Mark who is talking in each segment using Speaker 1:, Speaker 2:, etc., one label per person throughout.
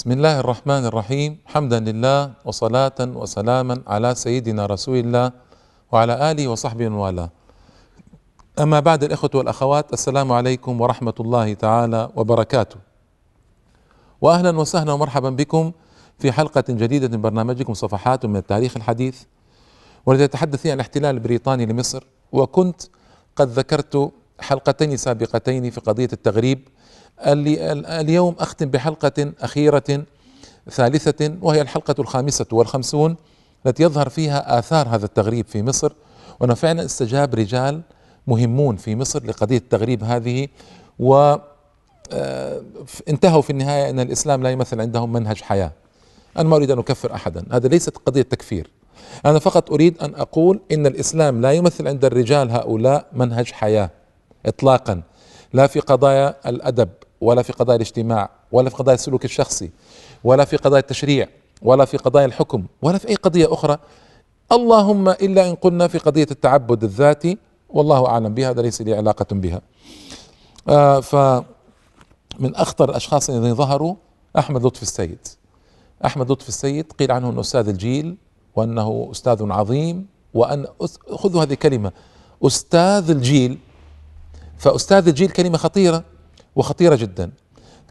Speaker 1: بسم الله الرحمن الرحيم حمدا لله وصلاة وسلاما على سيدنا رسول الله وعلى آله وصحبه والاه أما بعد الإخوة والأخوات السلام عليكم ورحمة الله تعالى وبركاته وأهلا وسهلا ومرحبا بكم في حلقة جديدة من برنامجكم صفحات من التاريخ الحديث والتي تتحدث عن الاحتلال البريطاني لمصر وكنت قد ذكرت حلقتين سابقتين في قضية التغريب اليوم أختم بحلقة أخيرة ثالثة وهي الحلقة الخامسة والخمسون التي يظهر فيها آثار هذا التغريب في مصر وأنه فعلا استجاب رجال مهمون في مصر لقضية التغريب هذه و آه، انتهوا في النهاية أن الإسلام لا يمثل عندهم منهج حياة أنا ما أريد أن أكفر أحدا هذا ليست قضية تكفير أنا فقط أريد أن أقول إن الإسلام لا يمثل عند الرجال هؤلاء منهج حياة إطلاقا لا في قضايا الأدب ولا في قضايا الاجتماع ولا في قضايا السلوك الشخصي ولا في قضايا التشريع ولا في قضايا الحكم ولا في أي قضية أخرى اللهم إلا إن قلنا في قضية التعبد الذاتي والله أعلم بها هذا ليس لي علاقة بها آه ف من أخطر الأشخاص الذين ظهروا أحمد لطفي السيد أحمد لطفي السيد قيل عنه أنه أستاذ الجيل وأنه أستاذ عظيم وأن خذوا هذه كلمة أستاذ الجيل فأستاذ الجيل كلمة خطيرة وخطيرة جدا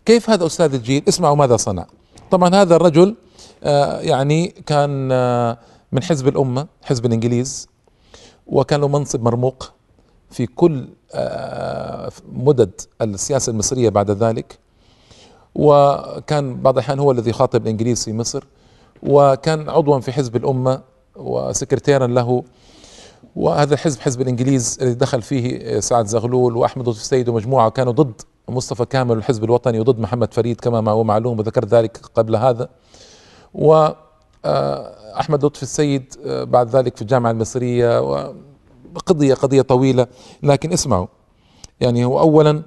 Speaker 1: كيف هذا أستاذ الجيل اسمعوا ماذا صنع طبعا هذا الرجل آه، يعني كان آه، من حزب الأمة حزب الإنجليز وكان له منصب مرموق في كل آه، مدد السياسة المصرية بعد ذلك وكان بعض الأحيان هو الذي خاطب الإنجليز في مصر وكان عضوا في حزب الأمة وسكرتيرا له وهذا الحزب حزب الإنجليز الذي دخل فيه سعد زغلول وأحمد السيد ومجموعة كانوا ضد مصطفى كامل والحزب الوطني وضد محمد فريد كما هو معلوم وذكرت ذلك قبل هذا و آه، أحمد لطفي السيد آه، بعد ذلك في الجامعة المصرية وقضية قضية طويلة لكن اسمعوا يعني هو أولا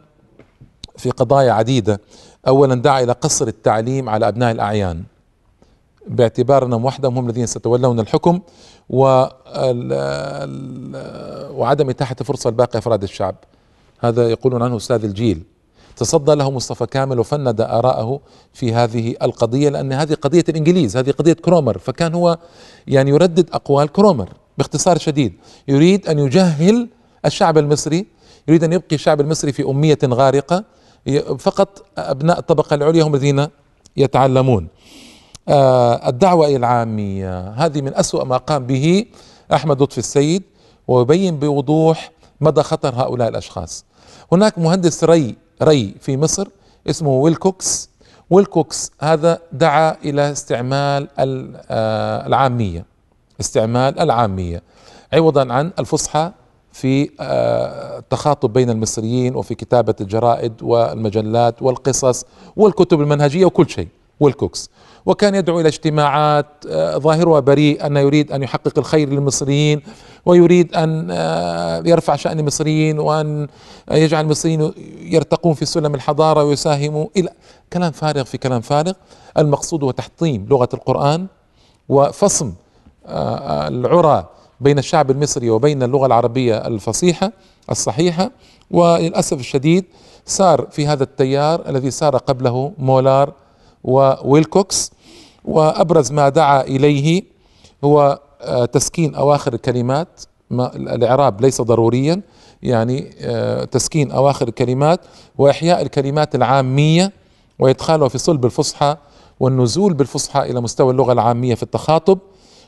Speaker 1: في قضايا عديدة أولا دعا إلى قصر التعليم على أبناء الأعيان باعتبار أنهم وحدهم هم الذين سيتولون الحكم و وعدم إتاحة الفرصة لباقي أفراد الشعب هذا يقولون عنه أستاذ الجيل تصدى له مصطفى كامل وفند آراءه في هذه القضية لأن هذه قضية الإنجليز هذه قضية كرومر فكان هو يعني يردد أقوال كرومر باختصار شديد يريد أن يجهل الشعب المصري يريد أن يبقي الشعب المصري في أمية غارقة فقط أبناء الطبقة العليا هم الذين يتعلمون آه، الدعوة العامية هذه من أسوأ ما قام به أحمد لطفي السيد ويبين بوضوح مدى خطر هؤلاء الأشخاص هناك مهندس ري ري في مصر اسمه ويلكوكس ويلكوكس هذا دعا إلى استعمال آه، العامية استعمال العامية عوضا عن الفصحى في التخاطب آه، بين المصريين وفي كتابة الجرائد والمجلات والقصص والكتب المنهجية وكل شيء والكوكس وكان يدعو إلى اجتماعات آه، ظاهرها بريء أنه يريد أن يحقق الخير للمصريين ويريد أن آه، يرفع شأن المصريين وأن يجعل المصريين يرتقون في سلم الحضارة ويساهموا إلى كلام فارغ في كلام فارغ المقصود هو تحطيم لغة القرآن وفصم آه، العرى بين الشعب المصري وبين اللغة العربية الفصيحة الصحيحة وللأسف الشديد سار في هذا التيار الذي سار قبله مولار وويلكوكس وأبرز ما دعا إليه هو آه، تسكين أواخر الكلمات الإعراب ليس ضروريا يعني آه، تسكين أواخر الكلمات وإحياء الكلمات العامية وإدخالها في صلب الفصحى والنزول بالفصحى إلى مستوى اللغة العامية في التخاطب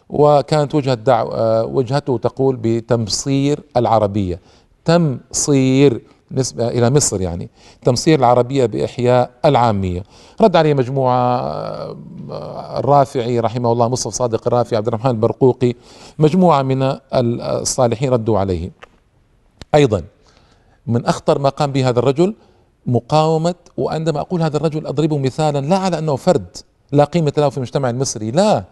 Speaker 1: وكانت وجهة دعو آه، وجهته تقول بتمصير العربية تمصير نسبة إلى مصر يعني تمصير العربية بإحياء العامية رد عليه مجموعة آه، الرافعي رحمه الله مصطفى صادق الرافعي عبد الرحمن البرقوقي مجموعة من الصالحين ردوا عليه أيضا من أخطر ما قام به هذا الرجل مقاومة وعندما أقول هذا الرجل أضربه مثالا لا على أنه فرد لا قيمة له في المجتمع المصري لا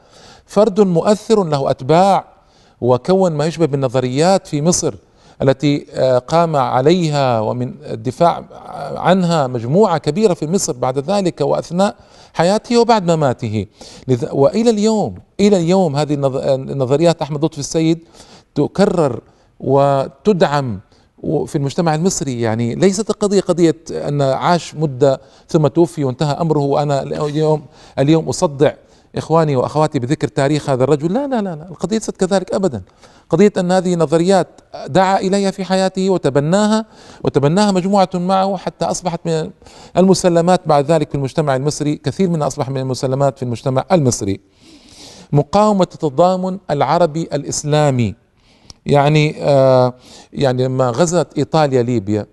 Speaker 1: فرد مؤثر له أتباع وكون ما يشبه بالنظريات في مصر التي آه، قام عليها ومن الدفاع عنها مجموعة كبيرة في مصر بعد ذلك وأثناء حياته وبعد مماته وإلى اليوم إلى اليوم هذه النظريات أحمد لطفي السيد تكرر وتدعم في المجتمع المصري يعني ليست القضية قضية أن عاش مدة ثم توفي وانتهى أمره وأنا اليوم اليوم أصدع إخواني وأخواتي بذكر تاريخ هذا الرجل لا لا لا, لا. القضية ليست كذلك أبدا قضية أن هذه نظريات دعا إليها في حياته وتبناها وتبناها مجموعة معه حتى أصبحت من المسلمات بعد ذلك في المجتمع المصري كثير منها أصبح من المسلمات في المجتمع المصري مقاومة التضامن العربي الإسلامي يعني آه يعني لما غزت إيطاليا ليبيا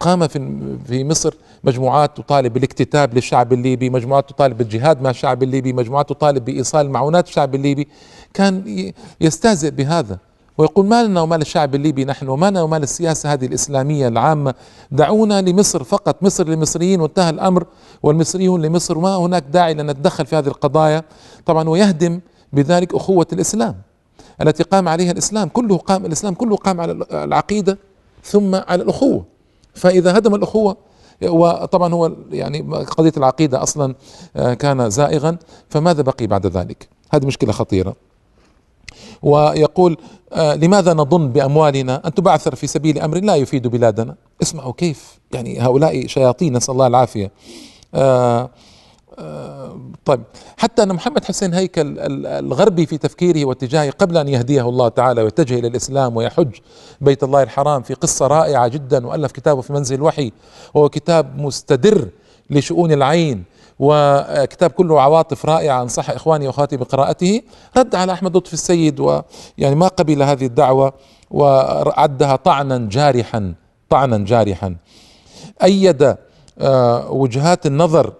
Speaker 1: قام في في مصر مجموعات تطالب بالاكتتاب للشعب الليبي مجموعات تطالب بالجهاد مع الشعب الليبي مجموعات تطالب بإيصال معونات الشعب الليبي كان يستهزئ بهذا ويقول ما لنا ومال الشعب الليبي نحن وما لنا ومال السياسة هذه الإسلامية العامة دعونا لمصر فقط مصر للمصريين وانتهى الأمر والمصريون لمصر وما هناك داعي لنتدخل نتدخل في هذه القضايا طبعا ويهدم بذلك أخوة الإسلام التي قام عليها الإسلام كله قام الإسلام كله قام على العقيدة ثم على الأخوة فإذا هدم الأخوة وطبعا هو يعني قضية العقيدة أصلا آه، كان زائغا فماذا بقي بعد ذلك هذه مشكلة خطيرة ويقول آه، لماذا نظن بأموالنا أن تبعثر في سبيل أمر لا يفيد بلادنا اسمعوا كيف يعني هؤلاء شياطين نسأل الله العافية آه طيب حتى أن محمد حسين هيكل الغربي في تفكيره واتجاهه قبل أن يهديه الله تعالى ويتجه إلى الإسلام ويحج بيت الله الحرام في قصة رائعة جدا وألف كتابه في منزل الوحي وهو كتاب مستدر لشؤون العين وكتاب كله عواطف رائعة أنصح إخواني وأخواتي بقراءته رد على أحمد لطفي السيد ويعني ما قبل هذه الدعوة وعدها طعنا جارحا طعنا جارحا أيد آه، وجهات النظر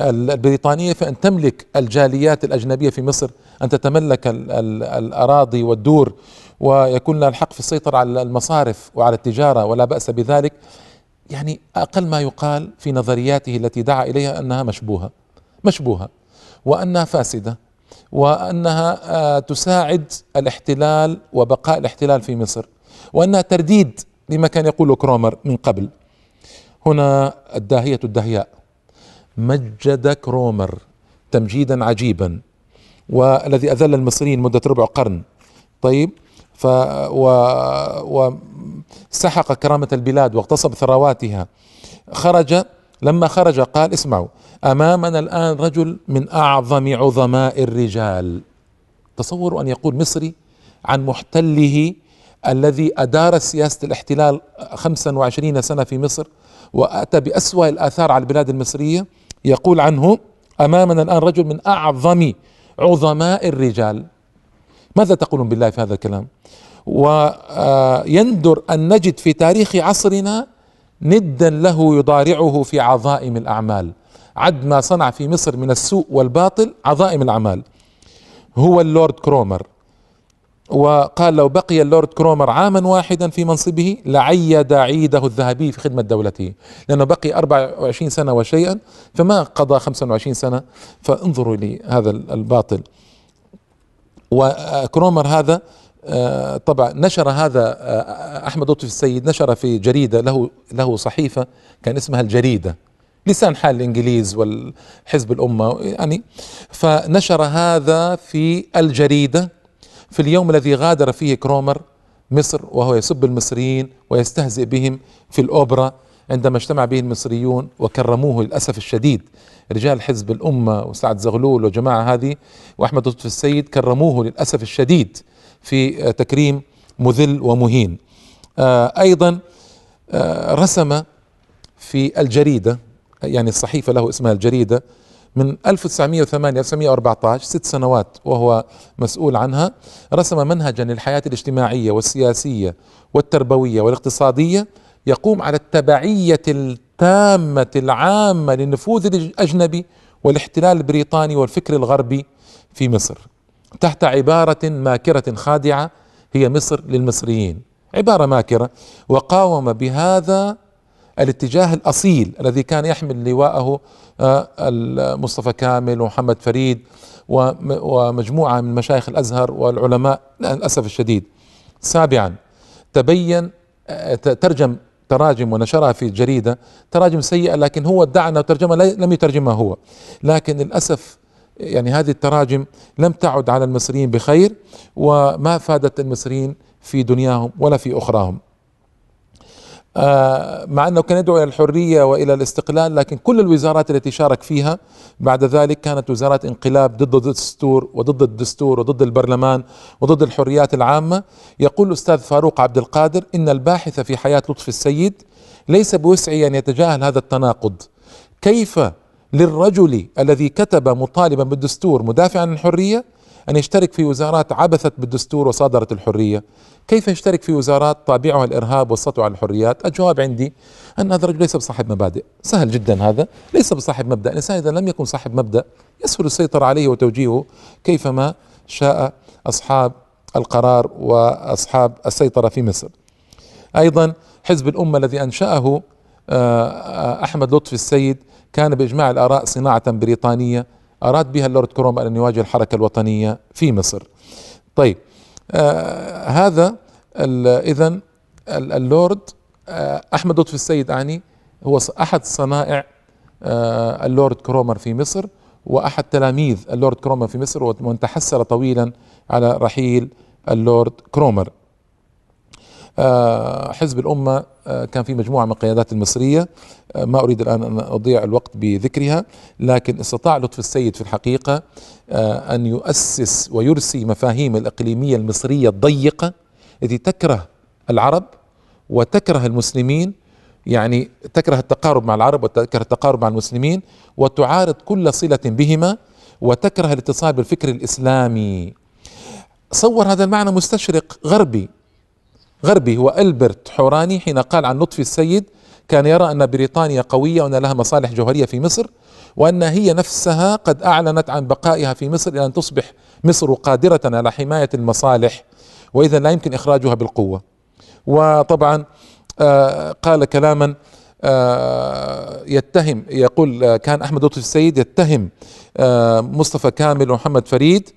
Speaker 1: البريطانية فإن تملك الجاليات الأجنبية في مصر أن تتملك الـ الـ الأراضي والدور ويكون لها الحق في السيطرة على المصارف وعلى التجارة ولا بأس بذلك يعني أقل ما يقال في نظرياته التي دعا إليها أنها مشبوهة مشبوهة وأنها فاسدة وأنها آه، تساعد الاحتلال وبقاء الاحتلال في مصر وأنها ترديد لما كان يقوله كرومر من قبل هنا الداهية الدهياء مجد كرومر تمجيدا عجيبا والذي اذل المصريين مده ربع قرن طيب ف و... وسحق كرامه البلاد واغتصب ثرواتها خرج لما خرج قال اسمعوا امامنا الان رجل من اعظم عظماء الرجال تصوروا ان يقول مصري عن محتله الذي ادار سياسه الاحتلال 25 سنه في مصر واتى باسوا الاثار على البلاد المصريه يقول عنه امامنا الان رجل من اعظم عظماء الرجال ماذا تقولون بالله في هذا الكلام ويندر ان نجد في تاريخ عصرنا ندا له يضارعه في عظائم الاعمال عد ما صنع في مصر من السوء والباطل عظائم الاعمال هو اللورد كرومر وقال لو بقي اللورد كرومر عاما واحدا في منصبه لعيد عيده الذهبي في خدمة دولته لأنه بقي 24 سنة وشيئا فما قضى 25 سنة فانظروا لهذا الباطل وكرومر هذا آه، طبعا نشر هذا آه، احمد لطفي السيد نشر في جريده له له صحيفه كان اسمها الجريده لسان حال الانجليز والحزب الامه يعني فنشر هذا في الجريده في اليوم الذي غادر فيه كرومر مصر وهو يسب المصريين ويستهزئ بهم في الأوبرا عندما اجتمع به المصريون وكرموه للأسف الشديد رجال حزب الأمة وسعد زغلول وجماعة هذه وأحمد لطفي السيد كرموه للأسف الشديد في تكريم مذل ومهين آه، أيضا آه، رسم في الجريدة يعني الصحيفة له اسمها الجريدة من 1908 1914 ست سنوات وهو مسؤول عنها رسم منهجا للحياة الاجتماعية والسياسية والتربوية والاقتصادية يقوم على التبعية التامة العامة للنفوذ الأجنبي والاحتلال البريطاني والفكر الغربي في مصر تحت عبارة ماكرة خادعة هي مصر للمصريين عبارة ماكرة وقاوم بهذا الاتجاه الاصيل الذي كان يحمل لواءه آه، مصطفى كامل ومحمد فريد ومجموعه من مشايخ الازهر والعلماء للاسف الشديد. سابعا تبين آه، ترجم تراجم ونشرها في جريده تراجم سيئه لكن هو ادعى انه ترجمها لم يترجمها هو لكن للاسف يعني هذه التراجم لم تعد على المصريين بخير وما فادت المصريين في دنياهم ولا في اخراهم آه، مع أنه كان يدعو إلى الحرية وإلى الاستقلال لكن كل الوزارات التي شارك فيها بعد ذلك كانت وزارات انقلاب ضد الدستور وضد الدستور وضد البرلمان وضد الحريات العامة يقول الأستاذ فاروق عبد القادر إن الباحث في حياة لطفي السيد ليس بوسعي أن يتجاهل هذا التناقض كيف للرجل الذي كتب مطالبا بالدستور مدافعا عن الحرية أن يشترك في وزارات عبثت بالدستور وصادرت الحرية كيف يشترك في وزارات طابعها الإرهاب والسطو على الحريات الجواب عندي أن هذا الرجل ليس بصاحب مبادئ سهل جدا هذا ليس بصاحب مبدأ الإنسان إذا لم يكن صاحب مبدأ يسهل السيطرة عليه وتوجيهه كيفما شاء أصحاب القرار وأصحاب السيطرة في مصر أيضا حزب الأمة الذي أنشأه آه، آه، أحمد لطفي السيد كان بإجماع الآراء صناعة بريطانية أراد بها اللورد كرومويل أن يواجه الحركة الوطنية في مصر طيب آه هذا إذا اللورد آه أحمد لطفي السيد أعني هو أحد صنائع آه اللورد كرومر في مصر وأحد تلاميذ اللورد كرومر في مصر ومن تحسر طويلا على رحيل اللورد كرومر آه، حزب الأمة آه، كان في مجموعة من القيادات المصرية آه، ما أريد الآن أن أضيع الوقت بذكرها لكن استطاع لطفي السيد في الحقيقة أن يؤسس ويرسي مفاهيم الإقليمية المصرية الضيقة التي تكره العرب وتكره المسلمين يعني تكره التقارب مع العرب وتكره التقارب مع المسلمين وتعارض كل صلة بهما وتكره الاتصال بالفكر الإسلامي صور هذا المعنى مستشرق غربي غربي هو ألبرت حوراني حين قال عن لطفي السيد كان يرى أن بريطانيا قوية وأن لها مصالح جوهرية في مصر وأن هي نفسها قد أعلنت عن بقائها في مصر إلى أن تصبح مصر قادرة على حماية المصالح وإذا لا يمكن إخراجها بالقوة وطبعا آه، قال كلاما آه، يتهم يقول آه، كان أحمد لطفي السيد يتهم مصطفى كامل ومحمد فريد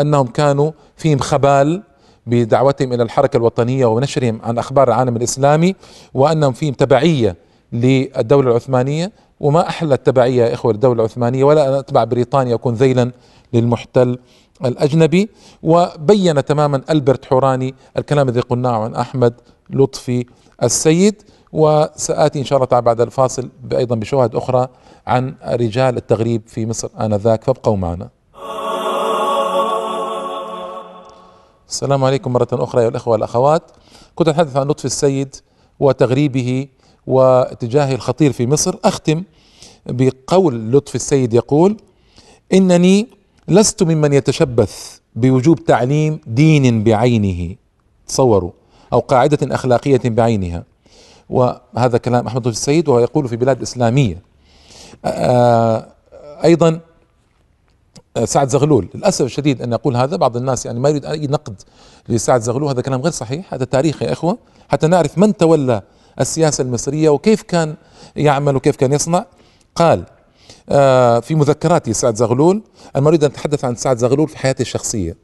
Speaker 1: أنهم كانوا فيهم خبال بدعوتهم إلى الحركة الوطنية ونشرهم عن أخبار العالم الإسلامي وأنهم فيهم تبعية للدولة العثمانية وما أحلى التبعية يا إخوة للدولة العثمانية ولا أن أتبع بريطانيا أكون ذيلا للمحتل الأجنبي وبين تماما ألبرت حوراني الكلام الذي قلناه عن أحمد لطفي السيد وسآتي إن شاء الله تعالى بعد الفاصل أيضا بشواهد أخرى عن رجال التغريب في مصر آنذاك فابقوا معنا السلام عليكم مرة أخرى يا الأخوة والأخوات كنت أتحدث عن لطفي السيد وتغريبه واتجاهه الخطير في مصر أختم بقول لطفي السيد يقول إنني لست ممن يتشبث بوجوب تعليم دين بعينه تصوروا أو قاعدة أخلاقية بعينها وهذا كلام أحمد لطفي السيد وهو يقول في بلاد إسلامية آه، أيضا سعد زغلول للاسف الشديد ان اقول هذا بعض الناس يعني ما يريد اي نقد لسعد زغلول هذا كلام غير صحيح هذا تاريخ يا اخوه حتى نعرف من تولى السياسه المصريه وكيف كان يعمل وكيف كان يصنع قال آه في مذكراتي سعد زغلول انا ما اريد ان اتحدث عن سعد زغلول في حياته الشخصيه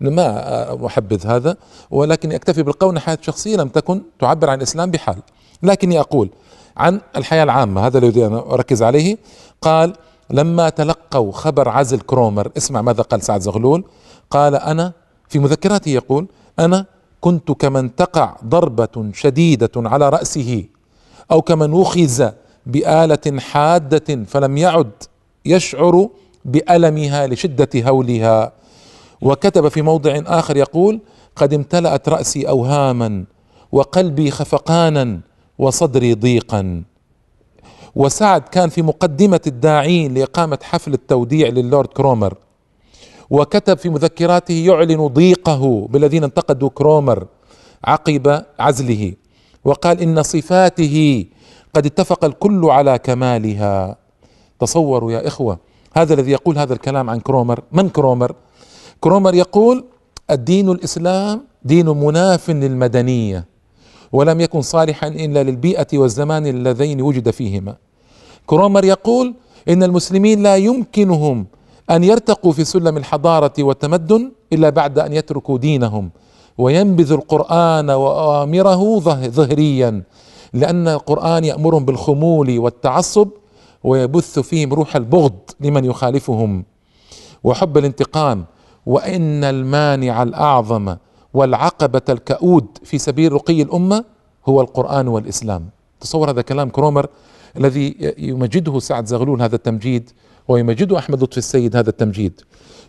Speaker 1: ما احبذ هذا ولكن اكتفي بالقول ان حياته الشخصيه لم تكن تعبر عن الاسلام بحال لكني اقول عن الحياه العامه هذا الذي انا اركز عليه قال لما تلقوا خبر عزل كرومر اسمع ماذا قال سعد زغلول قال أنا في مذكراته يقول أنا كنت كمن تقع ضربة شديدة على رأسه أو كمن وخز بآلة حادة فلم يعد يشعر بألمها لشدة هولها وكتب في موضع آخر يقول قد امتلأت رأسي أوهاما وقلبي خفقانا وصدري ضيقا وسعد كان في مقدمة الداعين لإقامة حفل التوديع للورد كرومر وكتب في مذكراته يعلن ضيقه بالذين انتقدوا كرومر عقب عزله وقال إن صفاته قد اتفق الكل على كمالها تصوروا يا إخوة هذا الذي يقول هذا الكلام عن كرومر من كرومر كرومر يقول الدين الإسلام دين مناف للمدنية ولم يكن صالحا إلا للبيئة والزمان اللذين وجد فيهما كرومر يقول إن المسلمين لا يمكنهم أن يرتقوا في سلم الحضارة والتمدن إلا بعد أن يتركوا دينهم وينبذوا القرآن وأوامره ظهريا لأن القرآن يأمرهم بالخمول والتعصب ويبث فيهم روح البغض لمن يخالفهم وحب الانتقام وإن المانع الأعظم والعقبة الكؤود في سبيل رقي الأمة هو القرآن والإسلام تصور هذا كلام كرومر الذي يمجده سعد زغلول هذا التمجيد ويمجده أحمد لطفي السيد هذا التمجيد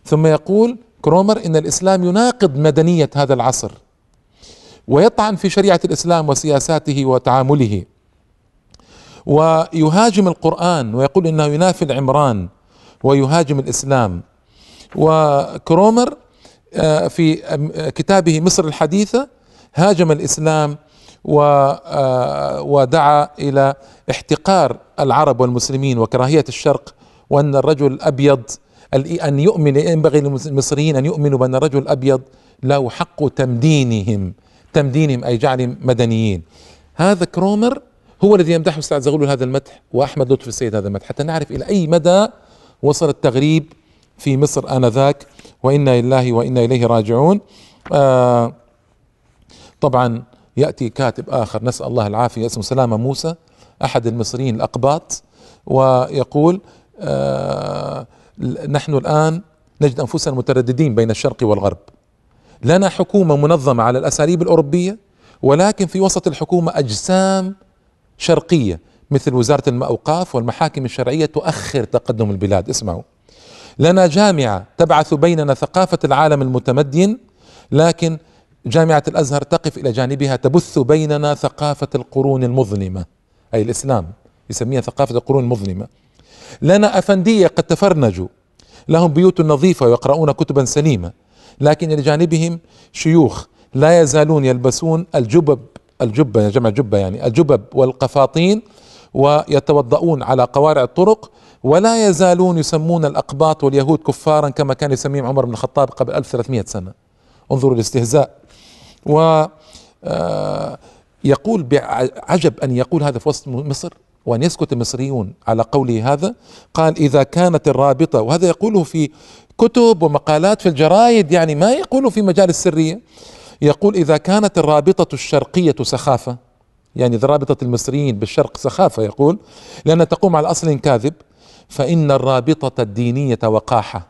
Speaker 1: ثم يقول كرومر إن الإسلام يناقض مدنية هذا العصر ويطعن في شريعة الإسلام وسياساته وتعامله ويهاجم القرآن ويقول إنه ينافي العمران ويهاجم الإسلام وكرومر آه، في آه، كتابه مصر الحديثة هاجم الإسلام آه، ودعا إلى احتقار العرب والمسلمين وكراهية الشرق وأن الرجل الأبيض أن يؤمن ينبغي للمصريين أن يؤمنوا بأن الرجل الأبيض له حق تمدينهم تمدينهم أي جعلهم مدنيين هذا كرومر هو الذي يمدحه استاذ زغلول هذا المدح واحمد لطفي السيد هذا المدح حتى نعرف الى اي مدى وصل التغريب في مصر آنذاك وإنا لله وإنا إليه راجعون آه، طبعا يأتي كاتب آخر نسأل الله العافية اسمه سلامة موسى أحد المصريين الأقباط ويقول آه، نحن الآن نجد أنفسنا مترددين بين الشرق والغرب لنا حكومة منظمة على الأساليب الأوروبية ولكن في وسط الحكومة أجسام شرقية مثل وزارة الأوقاف والمحاكم الشرعية تؤخر تقدم البلاد اسمعوا لنا جامعة تبعث بيننا ثقافة العالم المتمدن لكن جامعة الأزهر تقف إلى جانبها تبث بيننا ثقافة القرون المظلمة أي الإسلام يسميها ثقافة القرون المظلمة لنا أفندية قد تفرنجوا لهم بيوت نظيفة ويقرؤون كتبا سليمة لكن إلى جانبهم شيوخ لا يزالون يلبسون الجبب الجبة جمع جبة يعني الجبب والقفاطين ويتوضؤون على قوارع الطرق ولا يزالون يسمون الأقباط واليهود كفارا كما كان يسميهم عمر بن الخطاب قبل 1300 سنة انظروا الاستهزاء و آه، يقول عجب أن يقول هذا في وسط مصر وأن يسكت المصريون على قوله هذا قال إذا كانت الرابطة وهذا يقوله في كتب ومقالات في الجرايد يعني ما يقوله في مجال السرية يقول إذا كانت الرابطة الشرقية سخافة يعني رابطة المصريين بالشرق سخافة يقول لأنها تقوم على أصل كاذب فإن الرابطة الدينية وقاحة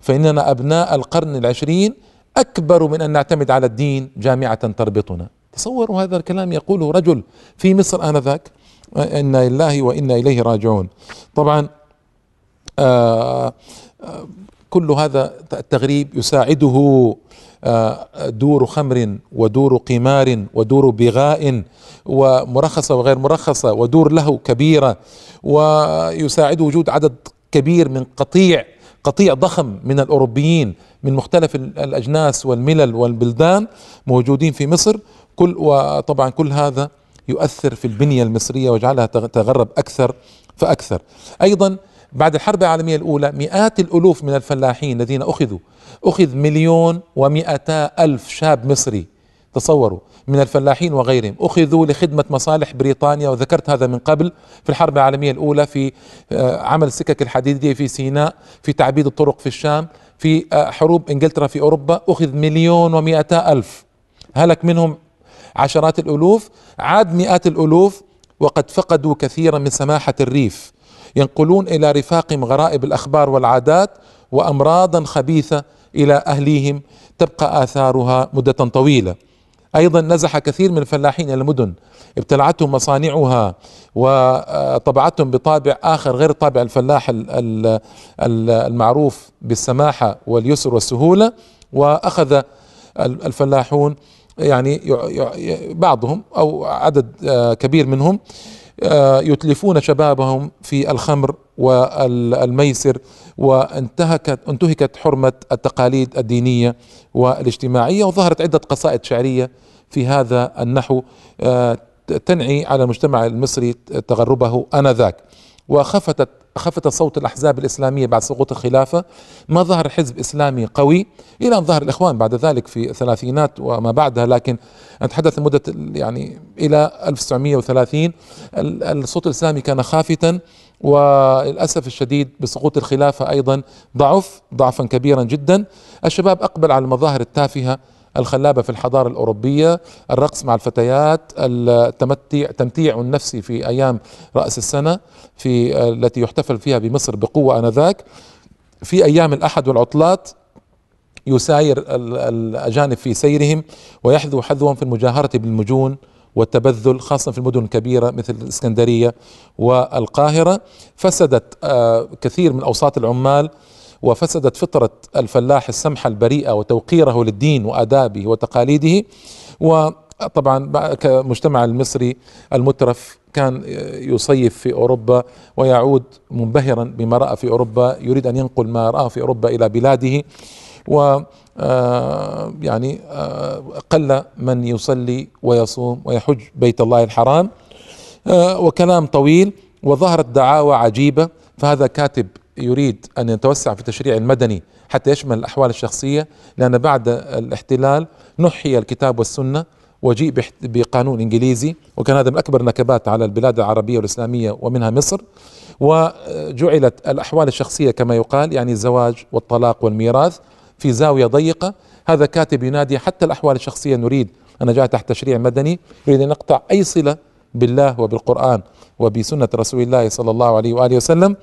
Speaker 1: فإننا أبناء القرن العشرين أكبر من أن نعتمد على الدين جامعة تربطنا تصوروا هذا الكلام يقوله رجل في مصر آنذاك إنا لله وإنا إليه راجعون طبعا آه, آه، كل هذا التغريب يساعده آه، دور خمر ودور قمار ودور بغاء ومرخصة وغير مرخصة ودور له كبيرة ويساعده وجود عدد كبير من قطيع قطيع ضخم من الأوروبيين من مختلف الأجناس والملل والبلدان موجودين في مصر كل وطبعا كل هذا يؤثر في البنية المصرية ويجعلها تغرب أكثر فأكثر أيضا بعد الحرب العالمية الأولى مئات الألوف من الفلاحين الذين أخذوا أخذ مليون ومئتا ألف شاب مصري تصوروا من الفلاحين وغيرهم أخذوا لخدمة مصالح بريطانيا وذكرت هذا من قبل في الحرب العالمية الأولى في آه، عمل السكك الحديدية في سيناء في تعبيد الطرق في الشام في آه، حروب إنجلترا في أوروبا أخذ مليون ومئتا ألف هلك منهم عشرات الألوف عاد مئات الألوف وقد فقدوا كثيرا من سماحة الريف ينقلون الى رفاقهم غرائب الاخبار والعادات وامراضا خبيثه الى اهليهم تبقى اثارها مده طويله. ايضا نزح كثير من الفلاحين الى المدن ابتلعتهم مصانعها وطبعتهم بطابع اخر غير طابع الفلاح المعروف بالسماحه واليسر والسهوله واخذ الفلاحون يعني بعضهم او عدد آه، كبير منهم آه، يتلفون شبابهم في الخمر والميسر وانتهكت انتهكت حرمه التقاليد الدينيه والاجتماعيه وظهرت عده قصائد شعريه في هذا النحو آه، تنعي على المجتمع المصري تغربه انذاك وخفتت خفت صوت الأحزاب الإسلامية بعد سقوط الخلافة ما ظهر حزب إسلامي قوي إلى أن ظهر الإخوان بعد ذلك في الثلاثينات وما بعدها لكن نتحدث مدة يعني إلى 1930 الصوت الإسلامي كان خافتا وللاسف الشديد بسقوط الخلافه ايضا ضعف ضعفا كبيرا جدا الشباب اقبل على المظاهر التافهه الخلابة في الحضارة الأوروبية الرقص مع الفتيات التمتع تمتيع النفسي في أيام رأس السنة في آه، التي يحتفل فيها بمصر بقوة آنذاك في أيام الأحد والعطلات يساير الأجانب في سيرهم ويحذو حذوهم في المجاهرة بالمجون والتبذل خاصة في المدن الكبيرة مثل الإسكندرية والقاهرة فسدت آه، كثير من أوساط العمال وفسدت فطرة الفلاح السمحة البريئة وتوقيره للدين وآدابه وتقاليده وطبعا كمجتمع المصري المترف كان يصيف في أوروبا ويعود منبهرا بما رأى في أوروبا يريد أن ينقل ما رأى في أوروبا إلى بلاده و آه، يعني آه، قل من يصلي ويصوم ويحج بيت الله الحرام آه، وكلام طويل وظهرت دعاوى عجيبة فهذا كاتب يريد أن يتوسع في التشريع المدني حتى يشمل الأحوال الشخصية لأن بعد الاحتلال نحي الكتاب والسنة وجيء بقانون إنجليزي وكان هذا من أكبر النكبات على البلاد العربية والإسلامية ومنها مصر وجعلت الأحوال الشخصية كما يقال يعني الزواج والطلاق والميراث في زاوية ضيقة هذا كاتب ينادي حتى الأحوال الشخصية نريد أن نجعلها تحت تشريع مدني يريد أن نقطع أي صلة بالله وبالقرآن وبسنة رسول الله صلى الله عليه وآله وسلم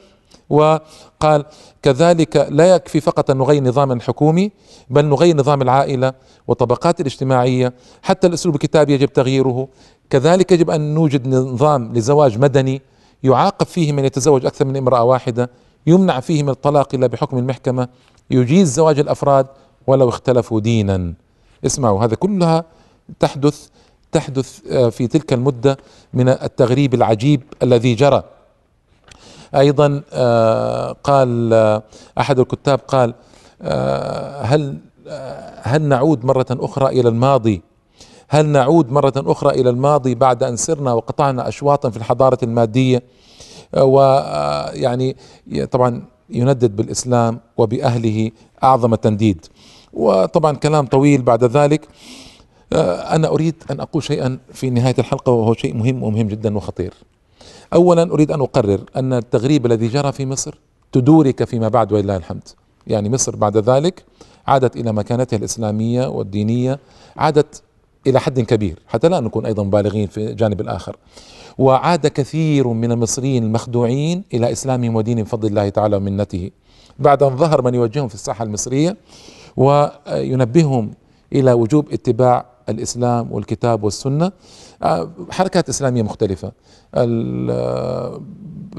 Speaker 1: وقال كذلك لا يكفي فقط أن نغير نظام حكومي بل نغير نظام العائلة والطبقات الاجتماعية حتى الأسلوب الكتابي يجب تغييره كذلك يجب أن نوجد نظام لزواج مدني يعاقب فيه من يتزوج أكثر من امرأة واحدة يمنع فيه من الطلاق إلا بحكم المحكمة يجيز زواج الأفراد ولو اختلفوا دينا اسمعوا هذا كلها تحدث تحدث آه، في تلك المدة من التغريب العجيب الذي جرى أيضا آه، قال آه، أحد الكتاب قال آه، هل هل نعود مرة أخرى إلى الماضي هل نعود مرة أخرى إلى الماضي بعد أن سرنا وقطعنا أشواطا في الحضارة المادية ويعني طبعا يندد بالإسلام وبأهله أعظم تنديد وطبعا كلام طويل بعد ذلك أنا أريد أن أقول شيئا في نهاية الحلقة وهو شيء مهم ومهم جدا وخطير اولا اريد ان اقرر ان التغريب الذي جرى في مصر تدورك فيما بعد ولله الحمد يعني مصر بعد ذلك عادت الى مكانتها الاسلاميه والدينيه عادت الى حد كبير حتى لا نكون ايضا مبالغين في الجانب الاخر وعاد كثير من المصريين المخدوعين الى اسلامهم ودينهم بفضل الله تعالى ومنته بعد ان ظهر من يوجههم في الساحه المصريه وينبههم الى وجوب اتباع الإسلام والكتاب والسنة آه، حركات إسلامية مختلفة آه،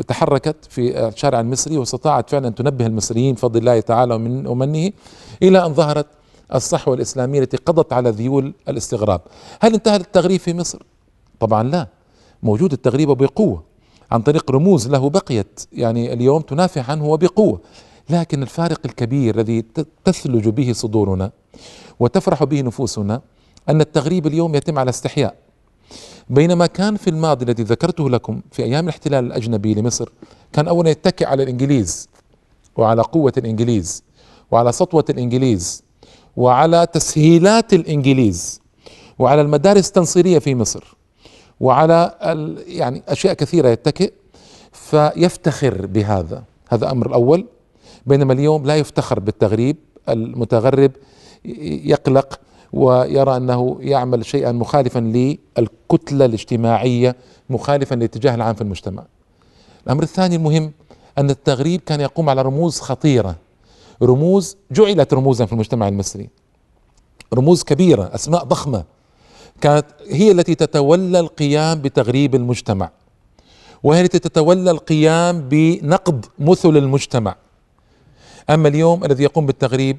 Speaker 1: تحركت في الشارع المصري واستطاعت فعلا أن تنبه المصريين بفضل الله تعالى ومنه إلى أن ظهرت الصحوة الإسلامية التي قضت على ذيول الاستغراب هل انتهى التغريب في مصر؟ طبعا لا موجود التغريب بقوة عن طريق رموز له بقيت يعني اليوم تنافي عنه وبقوة لكن الفارق الكبير الذي تثلج به صدورنا وتفرح به نفوسنا أن التغريب اليوم يتم على استحياء بينما كان في الماضي الذي ذكرته لكم في أيام الاحتلال الأجنبي لمصر كان أولا يتكئ على الإنجليز وعلى قوة الإنجليز وعلى سطوة الإنجليز وعلى تسهيلات الإنجليز وعلى المدارس التنصيرية في مصر وعلى يعني أشياء كثيرة يتكئ فيفتخر بهذا هذا أمر الأول بينما اليوم لا يفتخر بالتغريب المتغرب يقلق ويرى انه يعمل شيئا مخالفا للكتله الاجتماعيه مخالفا للاتجاه العام في المجتمع. الامر الثاني المهم ان التغريب كان يقوم على رموز خطيره رموز جعلت رموزا في المجتمع المصري رموز كبيره اسماء ضخمه كانت هي التي تتولى القيام بتغريب المجتمع وهي التي تتولى القيام بنقد مثل المجتمع اما اليوم الذي يقوم بالتغريب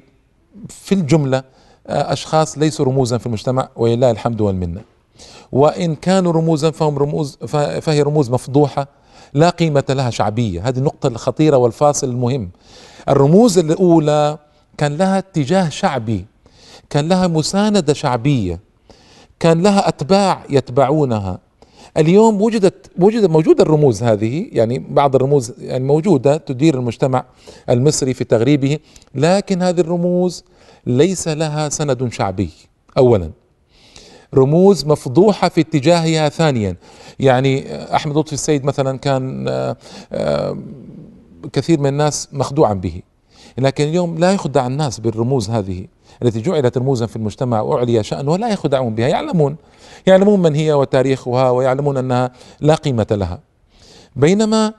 Speaker 1: في الجمله اشخاص ليسوا رموزا في المجتمع ولله الحمد والمنه وان كانوا رموزا فهم رموز فهي رموز مفضوحه لا قيمه لها شعبيه هذه النقطه الخطيره والفاصل المهم الرموز الاولى كان لها اتجاه شعبي كان لها مسانده شعبيه كان لها اتباع يتبعونها اليوم وجدت وجد موجودة الرموز هذه يعني بعض الرموز يعني موجودة تدير المجتمع المصري في تغريبه لكن هذه الرموز ليس لها سند شعبي أولا رموز مفضوحة في اتجاهها ثانيا يعني أحمد لطفي السيد مثلا كان آه، آه، كثير من الناس مخدوعا به لكن اليوم لا يخدع الناس بالرموز هذه التي جعلت رموزا في المجتمع وعلي شأنها لا يخدعون بها يعلمون يعلمون من هي وتاريخها ويعلمون أنها لا قيمة لها بينما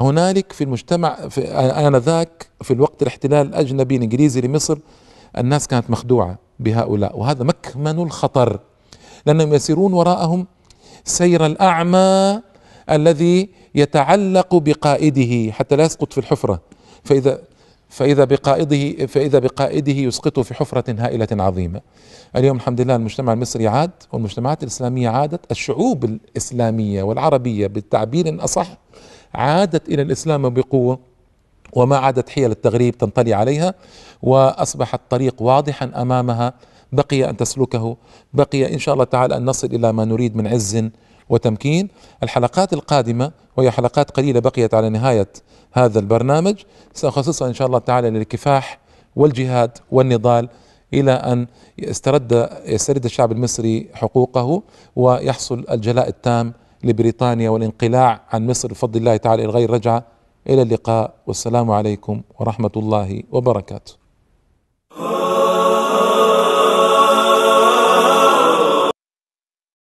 Speaker 1: هنالك في المجتمع في آنذاك في الوقت الاحتلال الأجنبي الإنجليزي لمصر الناس كانت مخدوعة بهؤلاء وهذا مكمن الخطر لأنهم يسيرون وراءهم سير الأعمى الذي يتعلق بقائده حتى لا يسقط في الحفرة فإذا فإذا بقائده فإذا بقائده يسقطه في حفرة هائلة عظيمة. اليوم الحمد لله المجتمع المصري عاد والمجتمعات الإسلامية عادت الشعوب الإسلامية والعربية بالتعبير أصح عادت إلى الإسلام بقوة وما عادت حيل التغريب تنطلي عليها وأصبح الطريق واضحا أمامها بقي أن تسلكه بقي إن شاء الله تعالى أن نصل إلى ما نريد من عز وتمكين الحلقات القادمة وهي حلقات قليلة بقيت على نهاية هذا البرنامج سأخصصها إن شاء الله تعالى للكفاح والجهاد والنضال إلى أن يسترد يسترد الشعب المصري حقوقه ويحصل الجلاء التام لبريطانيا والانقلاع عن مصر بفضل الله تعالى إلى غير رجعة إلى اللقاء والسلام عليكم ورحمة الله وبركاته